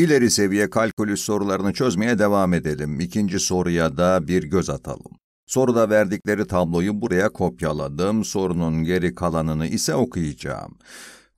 İleri seviye kalkülüs sorularını çözmeye devam edelim. İkinci soruya da bir göz atalım. Soruda verdikleri tabloyu buraya kopyaladım. Sorunun geri kalanını ise okuyacağım.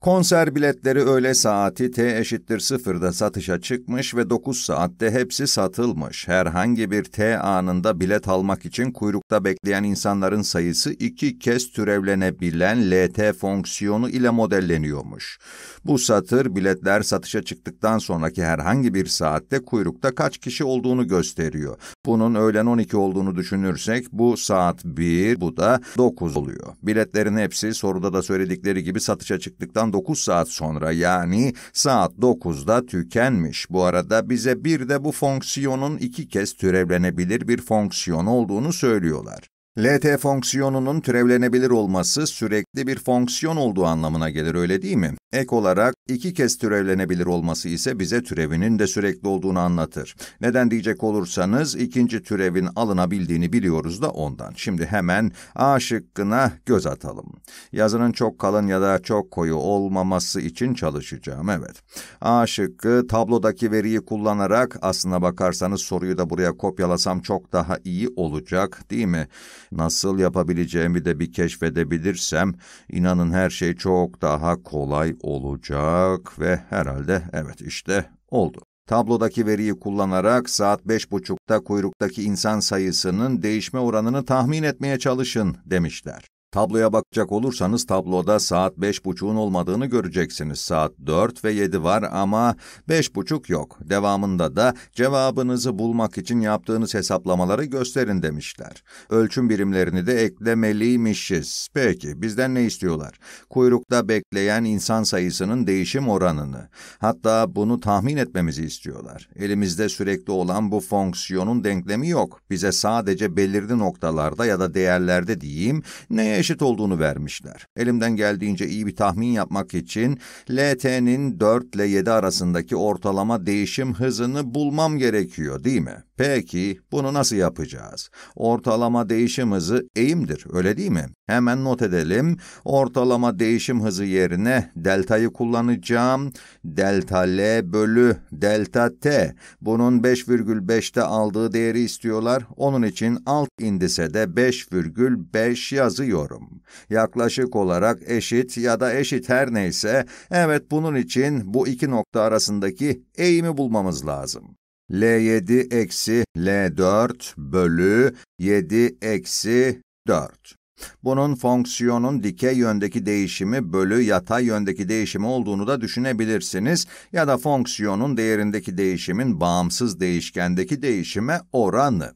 Konser biletleri öğle saati T eşittir sıfırda satışa çıkmış ve 9 saatte hepsi satılmış. Herhangi bir T anında bilet almak için kuyrukta bekleyen insanların sayısı iki kez türevlenebilen LT fonksiyonu ile modelleniyormuş. Bu satır biletler satışa çıktıktan sonraki herhangi bir saatte kuyrukta kaç kişi olduğunu gösteriyor. Bunun öğlen 12 olduğunu düşünürsek bu saat 1, bu da 9 oluyor. Biletlerin hepsi soruda da söyledikleri gibi satışa çıktıktan 99 saat sonra yani saat 9'da tükenmiş. Bu arada bize bir de bu fonksiyonun iki kez türevlenebilir bir fonksiyon olduğunu söylüyorlar. LT fonksiyonunun türevlenebilir olması sürekli bir fonksiyon olduğu anlamına gelir öyle değil mi? Ek olarak iki kez türevlenebilir olması ise bize türevinin de sürekli olduğunu anlatır. Neden diyecek olursanız ikinci türevin alınabildiğini biliyoruz da ondan. Şimdi hemen A şıkkına göz atalım. Yazının çok kalın ya da çok koyu olmaması için çalışacağım evet. A şıkkı tablodaki veriyi kullanarak aslına bakarsanız soruyu da buraya kopyalasam çok daha iyi olacak değil mi? nasıl yapabileceğimi de bir keşfedebilirsem inanın her şey çok daha kolay olacak ve herhalde evet işte oldu. Tablodaki veriyi kullanarak saat beş buçukta kuyruktaki insan sayısının değişme oranını tahmin etmeye çalışın demişler. Tabloya bakacak olursanız tabloda saat beş 5.30'un olmadığını göreceksiniz. Saat dört ve yedi var ama beş buçuk yok. Devamında da cevabınızı bulmak için yaptığınız hesaplamaları gösterin demişler. Ölçüm birimlerini de eklemeliymişiz. Peki bizden ne istiyorlar? Kuyrukta bekleyen insan sayısının değişim oranını. Hatta bunu tahmin etmemizi istiyorlar. Elimizde sürekli olan bu fonksiyonun denklemi yok. Bize sadece belirli noktalarda ya da değerlerde diyeyim neye eşit olduğunu vermişler. Elimden geldiğince iyi bir tahmin yapmak için LT'nin 4 ile 7 arasındaki ortalama değişim hızını bulmam gerekiyor değil mi? Peki bunu nasıl yapacağız? Ortalama değişim hızı eğimdir öyle değil mi? Hemen not edelim. Ortalama değişim hızı yerine deltayı kullanacağım. Delta L bölü delta T. Bunun 5,5'te aldığı değeri istiyorlar. Onun için alt indise de 5,5 yazıyor düşünüyorum. Yaklaşık olarak eşit ya da eşit her neyse, evet bunun için bu iki nokta arasındaki eğimi bulmamız lazım. L7 eksi L4 bölü 7 eksi 4. Bunun fonksiyonun dikey yöndeki değişimi bölü yatay yöndeki değişimi olduğunu da düşünebilirsiniz ya da fonksiyonun değerindeki değişimin bağımsız değişkendeki değişime oranı.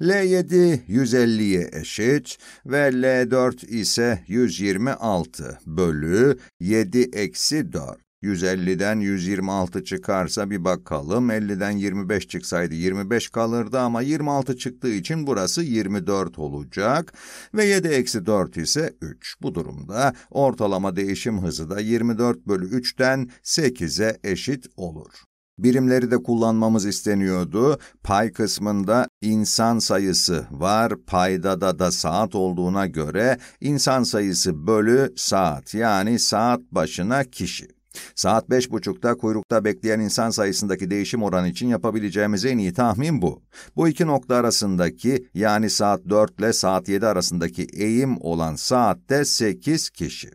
L7 150'ye eşit ve L4 ise 126 bölü 7 eksi 4. 150'den 126 çıkarsa bir bakalım. 50'den 25 çıksaydı 25 kalırdı ama 26 çıktığı için burası 24 olacak. Ve 7 eksi 4 ise 3. Bu durumda ortalama değişim hızı da 24 bölü 3'ten 8'e eşit olur. Birimleri de kullanmamız isteniyordu. Pay kısmında insan sayısı var, payda da da saat olduğuna göre insan sayısı bölü saat yani saat başına kişi. Saat 5.30'da kuyrukta bekleyen insan sayısındaki değişim oranı için yapabileceğimiz en iyi tahmin bu. Bu iki nokta arasındaki yani saat 4 ile saat 7 arasındaki eğim olan saatte 8 kişi.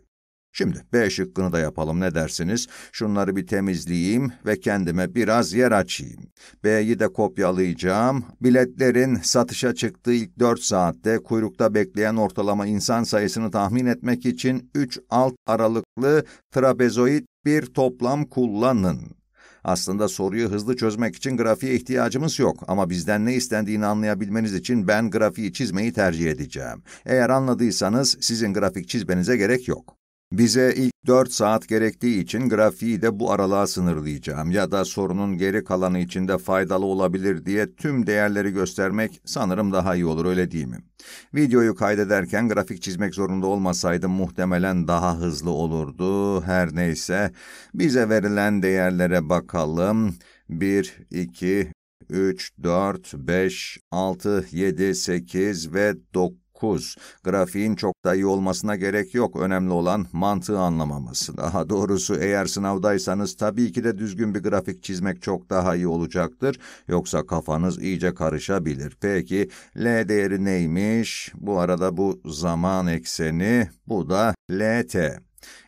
Şimdi B şıkkını da yapalım ne dersiniz? Şunları bir temizleyeyim ve kendime biraz yer açayım. B'yi de kopyalayacağım. Biletlerin satışa çıktığı ilk 4 saatte kuyrukta bekleyen ortalama insan sayısını tahmin etmek için 3 alt aralıklı trapezoid bir toplam kullanın. Aslında soruyu hızlı çözmek için grafiğe ihtiyacımız yok ama bizden ne istendiğini anlayabilmeniz için ben grafiği çizmeyi tercih edeceğim. Eğer anladıysanız sizin grafik çizmenize gerek yok. Bize ilk 4 saat gerektiği için grafiği de bu aralığa sınırlayacağım ya da sorunun geri kalanı içinde faydalı olabilir diye tüm değerleri göstermek sanırım daha iyi olur öyle değil mi? Videoyu kaydederken grafik çizmek zorunda olmasaydım muhtemelen daha hızlı olurdu. Her neyse bize verilen değerlere bakalım. 1, 2, 3, 4, 5, 6, 7, 8 ve 9 kuz. Grafiğin çok da iyi olmasına gerek yok. Önemli olan mantığı anlamamız. Daha doğrusu eğer sınavdaysanız tabii ki de düzgün bir grafik çizmek çok daha iyi olacaktır. Yoksa kafanız iyice karışabilir. Peki L değeri neymiş? Bu arada bu zaman ekseni, bu da LT.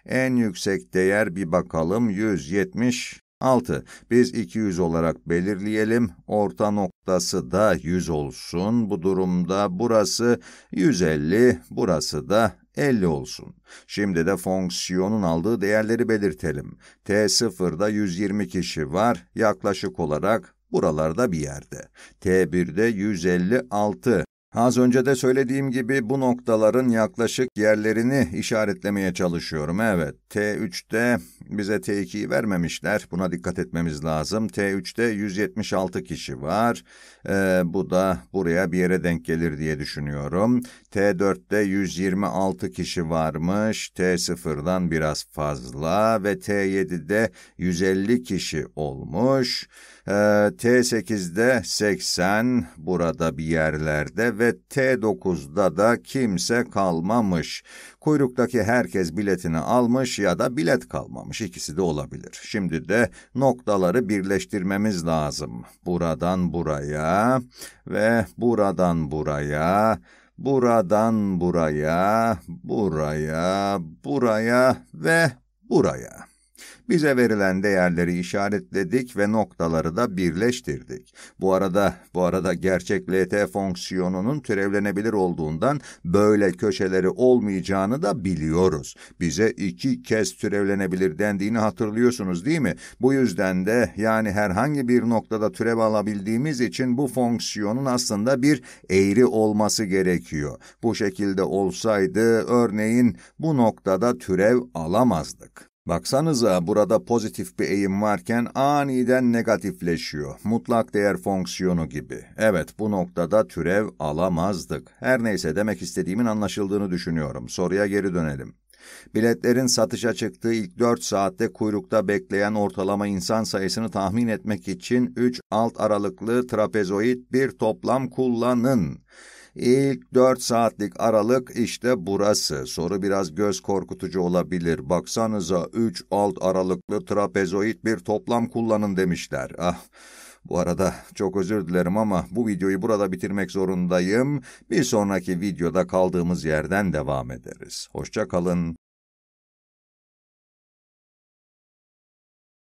En yüksek değer bir bakalım 170 6. Biz 200 olarak belirleyelim. Orta noktası da 100 olsun. Bu durumda burası 150, burası da 50 olsun. Şimdi de fonksiyonun aldığı değerleri belirtelim. T0'da 120 kişi var. Yaklaşık olarak buralarda bir yerde. T1'de 156 Az önce de söylediğim gibi bu noktaların yaklaşık yerlerini işaretlemeye çalışıyorum. Evet, T3'te bize T2'yi vermemişler. Buna dikkat etmemiz lazım. T3'te 176 kişi var. Ee, bu da buraya bir yere denk gelir diye düşünüyorum. T4'te 126 kişi varmış. T0'dan biraz fazla ve T7'de 150 kişi olmuş. Ee, T8'de 80 burada bir yerlerde ve T9'da da kimse kalmamış. Kuyruktaki herkes biletini almış ya da bilet kalmamış ikisi de olabilir. Şimdi de noktaları birleştirmemiz lazım. Buradan buraya ve buradan buraya buradan buraya, buraya, buraya ve buraya. Bize verilen değerleri işaretledik ve noktaları da birleştirdik. Bu arada bu arada gerçek LT fonksiyonunun türevlenebilir olduğundan böyle köşeleri olmayacağını da biliyoruz. Bize iki kez türevlenebilir dendiğini hatırlıyorsunuz değil mi? Bu yüzden de yani herhangi bir noktada türev alabildiğimiz için bu fonksiyonun aslında bir eğri olması gerekiyor. Bu şekilde olsaydı örneğin bu noktada türev alamazdık. Baksanıza burada pozitif bir eğim varken aniden negatifleşiyor. Mutlak değer fonksiyonu gibi. Evet bu noktada türev alamazdık. Her neyse demek istediğimin anlaşıldığını düşünüyorum. Soruya geri dönelim. Biletlerin satışa çıktığı ilk 4 saatte kuyrukta bekleyen ortalama insan sayısını tahmin etmek için 3 alt aralıklı trapezoid bir toplam kullanın. İlk 4 saatlik aralık işte burası. Soru biraz göz korkutucu olabilir. Baksanıza 3 alt aralıklı trapezoid bir toplam kullanın demişler. Ah... Bu arada çok özür dilerim ama bu videoyu burada bitirmek zorundayım. Bir sonraki videoda kaldığımız yerden devam ederiz. Hoşçakalın.